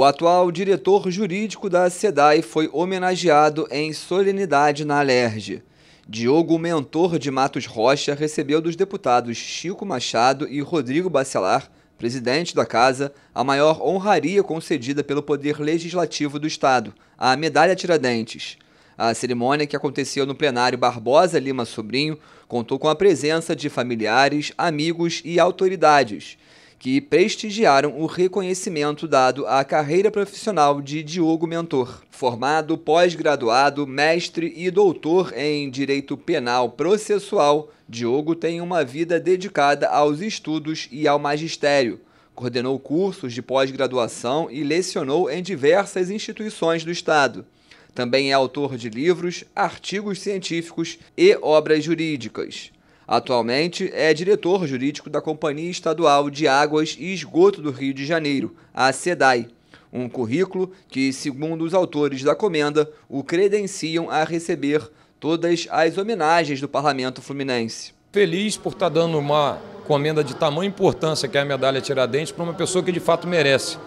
O atual diretor jurídico da SEDAI foi homenageado em solenidade na Alerj. Diogo Mentor de Matos Rocha recebeu dos deputados Chico Machado e Rodrigo Bacelar, presidente da casa, a maior honraria concedida pelo Poder Legislativo do Estado, a Medalha Tiradentes. A cerimônia, que aconteceu no plenário Barbosa Lima Sobrinho, contou com a presença de familiares, amigos e autoridades que prestigiaram o reconhecimento dado à carreira profissional de Diogo Mentor. Formado, pós-graduado, mestre e doutor em Direito Penal Processual, Diogo tem uma vida dedicada aos estudos e ao magistério. Coordenou cursos de pós-graduação e lecionou em diversas instituições do Estado. Também é autor de livros, artigos científicos e obras jurídicas. Atualmente é diretor jurídico da Companhia Estadual de Águas e Esgoto do Rio de Janeiro, a SEDAI. Um currículo que, segundo os autores da comenda, o credenciam a receber todas as homenagens do Parlamento Fluminense. Feliz por estar tá dando uma comenda de tamanha importância que é a medalha Tiradentes para uma pessoa que de fato merece.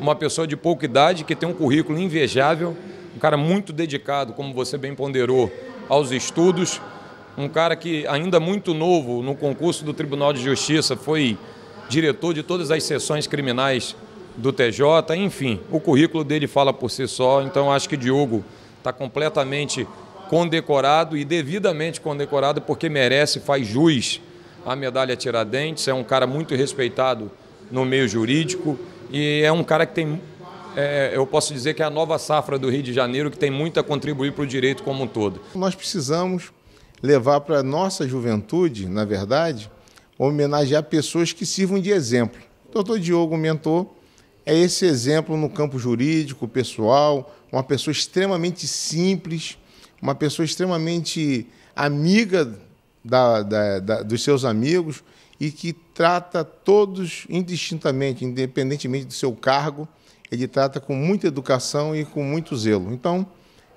Uma pessoa de pouca idade, que tem um currículo invejável, um cara muito dedicado, como você bem ponderou, aos estudos, um cara que ainda muito novo no concurso do Tribunal de Justiça foi diretor de todas as sessões criminais do TJ, enfim, o currículo dele fala por si só, então acho que Diogo está completamente condecorado e devidamente condecorado porque merece, faz jus à medalha Tiradentes, é um cara muito respeitado no meio jurídico e é um cara que tem, é, eu posso dizer que é a nova safra do Rio de Janeiro que tem muito a contribuir para o direito como um todo. Nós precisamos levar para a nossa juventude, na verdade, homenagear pessoas que sirvam de exemplo. O doutor Diogo, mentor, é esse exemplo no campo jurídico, pessoal, uma pessoa extremamente simples, uma pessoa extremamente amiga da, da, da, dos seus amigos e que trata todos indistintamente, independentemente do seu cargo, ele trata com muita educação e com muito zelo. Então,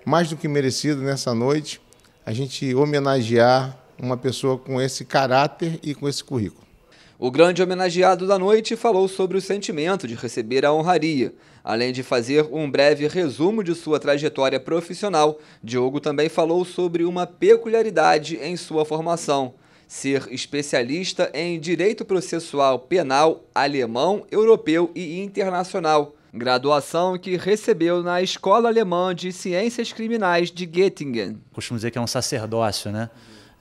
mais do que merecido nessa noite, a gente homenagear uma pessoa com esse caráter e com esse currículo. O grande homenageado da noite falou sobre o sentimento de receber a honraria. Além de fazer um breve resumo de sua trajetória profissional, Diogo também falou sobre uma peculiaridade em sua formação: ser especialista em direito processual penal alemão, europeu e internacional graduação que recebeu na Escola Alemã de Ciências Criminais de Göttingen. Costumo dizer que é um sacerdócio, né?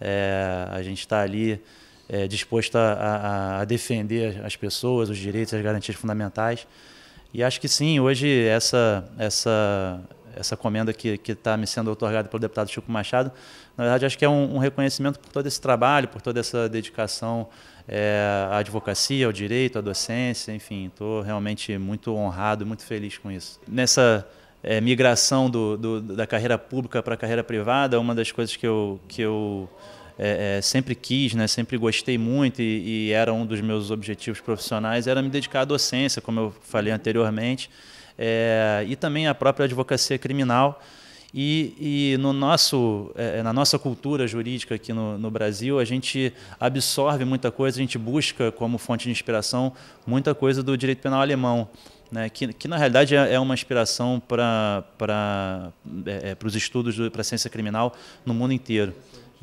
É, a gente está ali é, disposto a, a, a, defender as pessoas, os direitos, as garantias fundamentais. E acho que sim, hoje essa, essa essa comenda que está me sendo otorgada pelo deputado Chico Machado, na verdade acho que é um, um reconhecimento por todo esse trabalho, por toda essa dedicação é, à advocacia, ao direito, à docência, enfim, estou realmente muito honrado, muito feliz com isso. Nessa é, migração do, do, da carreira pública para a carreira privada, uma das coisas que eu, que eu é, é, sempre quis, né, sempre gostei muito e, e, era um dos meus objetivos profissionais, era me dedicar à docência, como eu falei anteriormente, é, e também à própria advocacia criminal. E, e no nosso, é, na nossa cultura jurídica aqui no, no, Brasil, a gente absorve muita coisa, a gente busca como fonte de inspiração muita coisa do direito penal alemão, né? que, que na realidade é, é uma inspiração para é, é os estudos para a ciência criminal no mundo inteiro.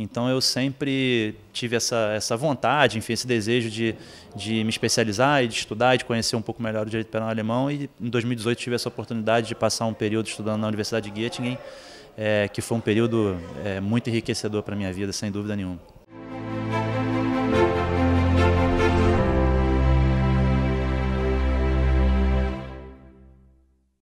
Então eu sempre tive essa, essa vontade, enfim, esse desejo de, de me especializar e de estudar e de conhecer um pouco melhor o direito penal alemão. E em 2018 tive essa oportunidade de passar um período estudando na Universidade de Göttingen, é, que foi um período é, muito enriquecedor para a minha vida, sem dúvida nenhuma.